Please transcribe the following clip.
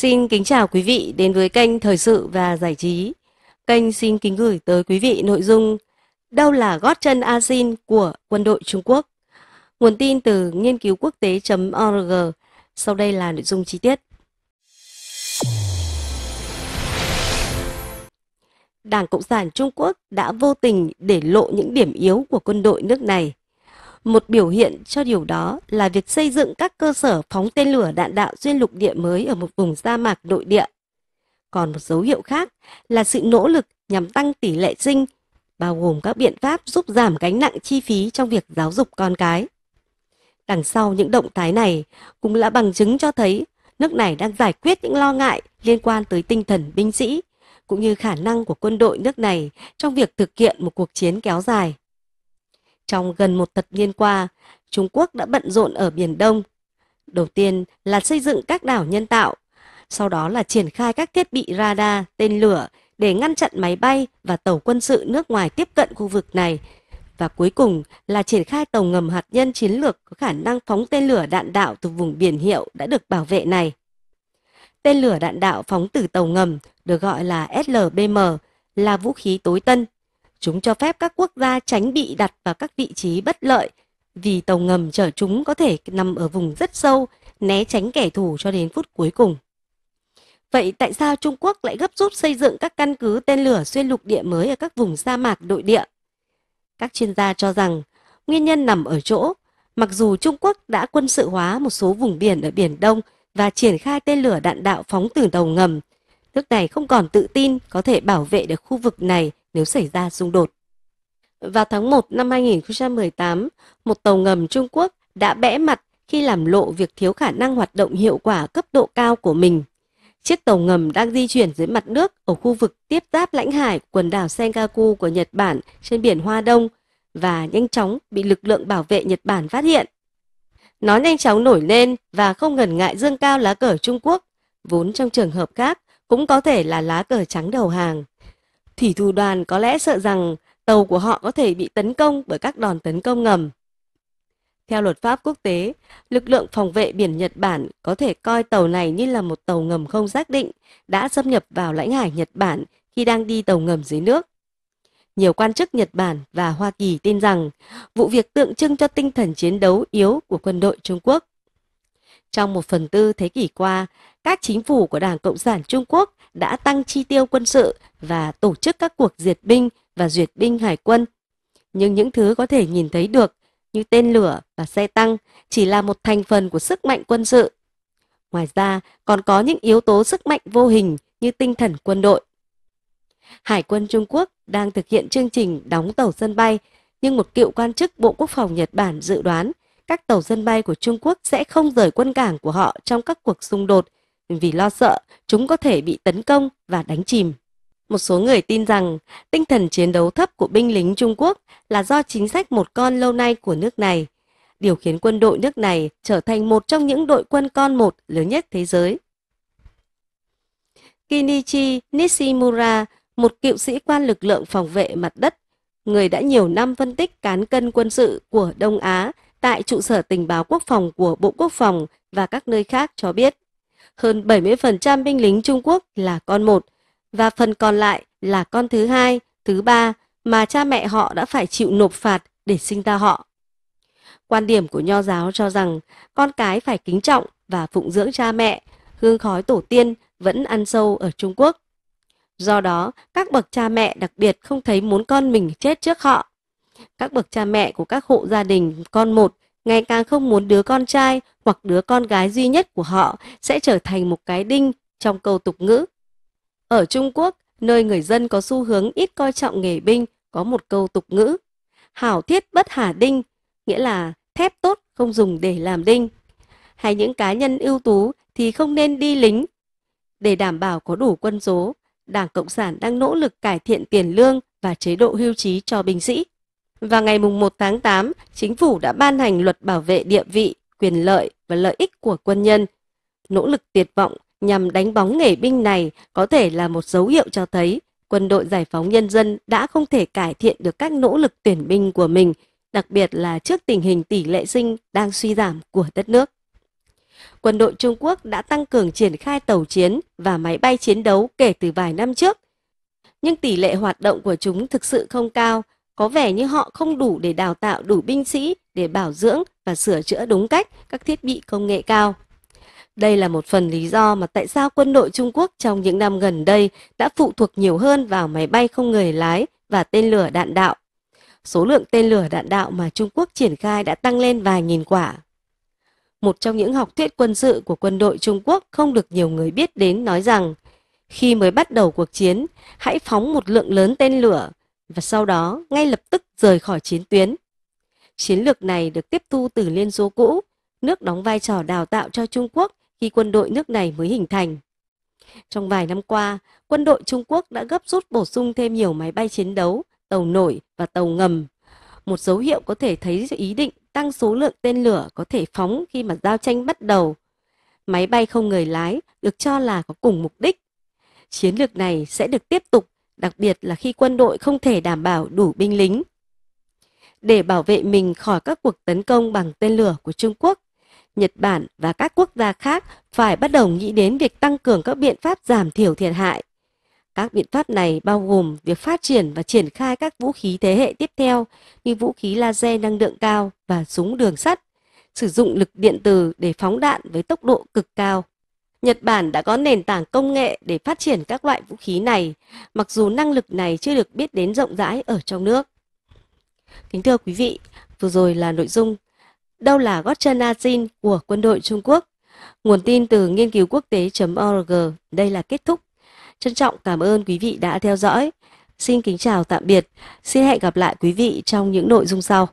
Xin kính chào quý vị đến với kênh Thời sự và Giải trí. Kênh xin kính gửi tới quý vị nội dung Đâu là gót chân asin của quân đội Trung Quốc? Nguồn tin từ nghiên cứu quốc tế.org. Sau đây là nội dung chi tiết. Đảng Cộng sản Trung Quốc đã vô tình để lộ những điểm yếu của quân đội nước này. Một biểu hiện cho điều đó là việc xây dựng các cơ sở phóng tên lửa đạn đạo xuyên lục địa mới ở một vùng sa mạc nội địa. Còn một dấu hiệu khác là sự nỗ lực nhằm tăng tỷ lệ sinh, bao gồm các biện pháp giúp giảm gánh nặng chi phí trong việc giáo dục con cái. Đằng sau những động thái này cũng là bằng chứng cho thấy nước này đang giải quyết những lo ngại liên quan tới tinh thần binh sĩ cũng như khả năng của quân đội nước này trong việc thực hiện một cuộc chiến kéo dài. Trong gần một thập niên qua, Trung Quốc đã bận rộn ở Biển Đông. Đầu tiên là xây dựng các đảo nhân tạo, sau đó là triển khai các thiết bị radar, tên lửa để ngăn chặn máy bay và tàu quân sự nước ngoài tiếp cận khu vực này. Và cuối cùng là triển khai tàu ngầm hạt nhân chiến lược có khả năng phóng tên lửa đạn đạo từ vùng biển hiệu đã được bảo vệ này. Tên lửa đạn đạo phóng từ tàu ngầm được gọi là SLBM là vũ khí tối tân Chúng cho phép các quốc gia tránh bị đặt vào các vị trí bất lợi vì tàu ngầm chở chúng có thể nằm ở vùng rất sâu, né tránh kẻ thù cho đến phút cuối cùng. Vậy tại sao Trung Quốc lại gấp rút xây dựng các căn cứ tên lửa xuyên lục địa mới ở các vùng sa mạc nội địa? Các chuyên gia cho rằng nguyên nhân nằm ở chỗ mặc dù Trung Quốc đã quân sự hóa một số vùng biển ở Biển Đông và triển khai tên lửa đạn đạo phóng từ tàu ngầm, nước này không còn tự tin có thể bảo vệ được khu vực này nếu xảy ra xung đột. Vào tháng 1 năm 2018, một tàu ngầm Trung Quốc đã bẽ mặt khi làm lộ việc thiếu khả năng hoạt động hiệu quả cấp độ cao của mình. Chiếc tàu ngầm đang di chuyển dưới mặt nước ở khu vực tiếp giáp lãnh hải quần đảo Senkaku của Nhật Bản trên biển Hoa Đông và nhanh chóng bị lực lượng bảo vệ Nhật Bản phát hiện. Nó nhanh chóng nổi lên và không ngần ngại dương cao lá cờ Trung Quốc, vốn trong trường hợp khác cũng có thể là lá cờ trắng đầu hàng thủy thủ đoàn có lẽ sợ rằng tàu của họ có thể bị tấn công bởi các đòn tấn công ngầm. Theo luật pháp quốc tế, lực lượng phòng vệ biển Nhật Bản có thể coi tàu này như là một tàu ngầm không xác định đã xâm nhập vào lãnh hải Nhật Bản khi đang đi tàu ngầm dưới nước. Nhiều quan chức Nhật Bản và Hoa Kỳ tin rằng vụ việc tượng trưng cho tinh thần chiến đấu yếu của quân đội Trung Quốc. Trong một phần tư thế kỷ qua, các chính phủ của Đảng Cộng sản Trung Quốc đã tăng chi tiêu quân sự và tổ chức các cuộc diệt binh và duyệt binh hải quân. Nhưng những thứ có thể nhìn thấy được như tên lửa và xe tăng chỉ là một thành phần của sức mạnh quân sự. Ngoài ra, còn có những yếu tố sức mạnh vô hình như tinh thần quân đội. Hải quân Trung Quốc đang thực hiện chương trình đóng tàu sân bay, nhưng một cựu quan chức Bộ Quốc phòng Nhật Bản dự đoán các tàu sân bay của Trung Quốc sẽ không rời quân cảng của họ trong các cuộc xung đột vì lo sợ chúng có thể bị tấn công và đánh chìm. Một số người tin rằng tinh thần chiến đấu thấp của binh lính Trung Quốc là do chính sách một con lâu nay của nước này, điều khiến quân đội nước này trở thành một trong những đội quân con một lớn nhất thế giới. Kinichi Nishimura, một cựu sĩ quan lực lượng phòng vệ mặt đất, người đã nhiều năm phân tích cán cân quân sự của Đông Á tại trụ sở tình báo quốc phòng của Bộ Quốc phòng và các nơi khác cho biết hơn 70% binh lính Trung Quốc là con một, và phần còn lại là con thứ hai, thứ ba mà cha mẹ họ đã phải chịu nộp phạt để sinh ra họ. Quan điểm của nho giáo cho rằng con cái phải kính trọng và phụng dưỡng cha mẹ, hương khói tổ tiên vẫn ăn sâu ở Trung Quốc. Do đó, các bậc cha mẹ đặc biệt không thấy muốn con mình chết trước họ. Các bậc cha mẹ của các hộ gia đình con một ngày càng không muốn đứa con trai hoặc đứa con gái duy nhất của họ sẽ trở thành một cái đinh trong câu tục ngữ. Ở Trung Quốc, nơi người dân có xu hướng ít coi trọng nghề binh, có một câu tục ngữ, hảo thiết bất hà đinh, nghĩa là thép tốt không dùng để làm đinh. Hay những cá nhân ưu tú thì không nên đi lính. Để đảm bảo có đủ quân số, Đảng Cộng sản đang nỗ lực cải thiện tiền lương và chế độ hưu trí cho binh sĩ và ngày 1 tháng 8, chính phủ đã ban hành luật bảo vệ địa vị, quyền lợi và lợi ích của quân nhân. Nỗ lực tuyệt vọng nhằm đánh bóng nghề binh này có thể là một dấu hiệu cho thấy quân đội giải phóng nhân dân đã không thể cải thiện được các nỗ lực tuyển binh của mình, đặc biệt là trước tình hình tỷ lệ sinh đang suy giảm của đất nước. Quân đội Trung Quốc đã tăng cường triển khai tàu chiến và máy bay chiến đấu kể từ vài năm trước. Nhưng tỷ lệ hoạt động của chúng thực sự không cao, có vẻ như họ không đủ để đào tạo đủ binh sĩ để bảo dưỡng và sửa chữa đúng cách các thiết bị công nghệ cao. Đây là một phần lý do mà tại sao quân đội Trung Quốc trong những năm gần đây đã phụ thuộc nhiều hơn vào máy bay không người lái và tên lửa đạn đạo. Số lượng tên lửa đạn đạo mà Trung Quốc triển khai đã tăng lên vài nghìn quả. Một trong những học thuyết quân sự của quân đội Trung Quốc không được nhiều người biết đến nói rằng khi mới bắt đầu cuộc chiến, hãy phóng một lượng lớn tên lửa, và sau đó ngay lập tức rời khỏi chiến tuyến. Chiến lược này được tiếp thu từ Liên Xô cũ, nước đóng vai trò đào tạo cho Trung Quốc khi quân đội nước này mới hình thành. Trong vài năm qua, quân đội Trung Quốc đã gấp rút bổ sung thêm nhiều máy bay chiến đấu, tàu nổi và tàu ngầm. Một dấu hiệu có thể thấy ý định tăng số lượng tên lửa có thể phóng khi mà giao tranh bắt đầu. Máy bay không người lái được cho là có cùng mục đích. Chiến lược này sẽ được tiếp tục đặc biệt là khi quân đội không thể đảm bảo đủ binh lính. Để bảo vệ mình khỏi các cuộc tấn công bằng tên lửa của Trung Quốc, Nhật Bản và các quốc gia khác phải bắt đầu nghĩ đến việc tăng cường các biện pháp giảm thiểu thiệt hại. Các biện pháp này bao gồm việc phát triển và triển khai các vũ khí thế hệ tiếp theo như vũ khí laser năng lượng cao và súng đường sắt, sử dụng lực điện từ để phóng đạn với tốc độ cực cao. Nhật Bản đã có nền tảng công nghệ để phát triển các loại vũ khí này, mặc dù năng lực này chưa được biết đến rộng rãi ở trong nước. Kính thưa quý vị, vừa rồi là nội dung Đâu là gót chân Azin của quân đội Trung Quốc? Nguồn tin từ nghiên cứu quốc tế.org đây là kết thúc. Trân trọng cảm ơn quý vị đã theo dõi. Xin kính chào tạm biệt. Xin hẹn gặp lại quý vị trong những nội dung sau.